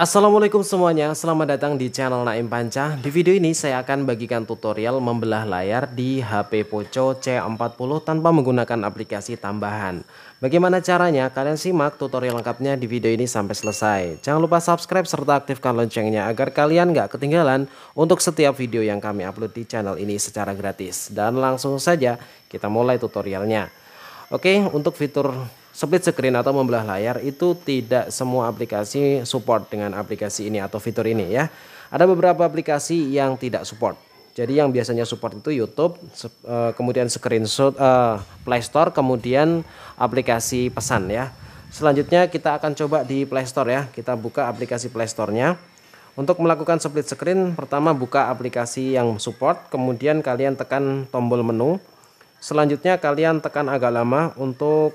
Assalamualaikum semuanya, selamat datang di channel Naim Panca. Di video ini saya akan bagikan tutorial membelah layar di HP Poco C40 tanpa menggunakan aplikasi tambahan. Bagaimana caranya? Kalian simak tutorial lengkapnya di video ini sampai selesai. Jangan lupa subscribe serta aktifkan loncengnya agar kalian gak ketinggalan untuk setiap video yang kami upload di channel ini secara gratis. Dan langsung saja kita mulai tutorialnya. Oke, untuk fitur split screen atau membelah layar itu tidak semua aplikasi support dengan aplikasi ini atau fitur ini ya. Ada beberapa aplikasi yang tidak support. Jadi yang biasanya support itu YouTube, eh, kemudian screenshot eh, Play Store, kemudian aplikasi pesan ya. Selanjutnya kita akan coba di Play Store ya. Kita buka aplikasi Play Store-nya. Untuk melakukan split screen, pertama buka aplikasi yang support, kemudian kalian tekan tombol menu. Selanjutnya kalian tekan agak lama untuk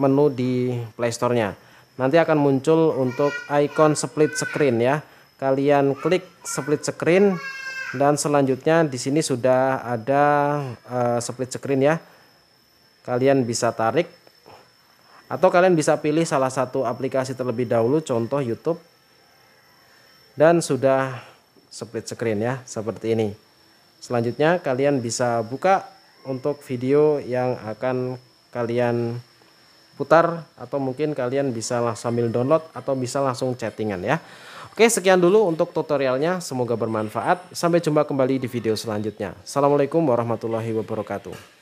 menu di playstore-nya. Nanti akan muncul untuk icon split screen ya. Kalian klik split screen dan selanjutnya di sini sudah ada uh, split screen ya. Kalian bisa tarik atau kalian bisa pilih salah satu aplikasi terlebih dahulu contoh YouTube dan sudah split screen ya seperti ini. Selanjutnya kalian bisa buka untuk video yang akan kalian putar atau mungkin kalian bisa sambil download atau bisa langsung chattingan ya. Oke, sekian dulu untuk tutorialnya. Semoga bermanfaat. Sampai jumpa kembali di video selanjutnya. Assalamualaikum warahmatullahi wabarakatuh.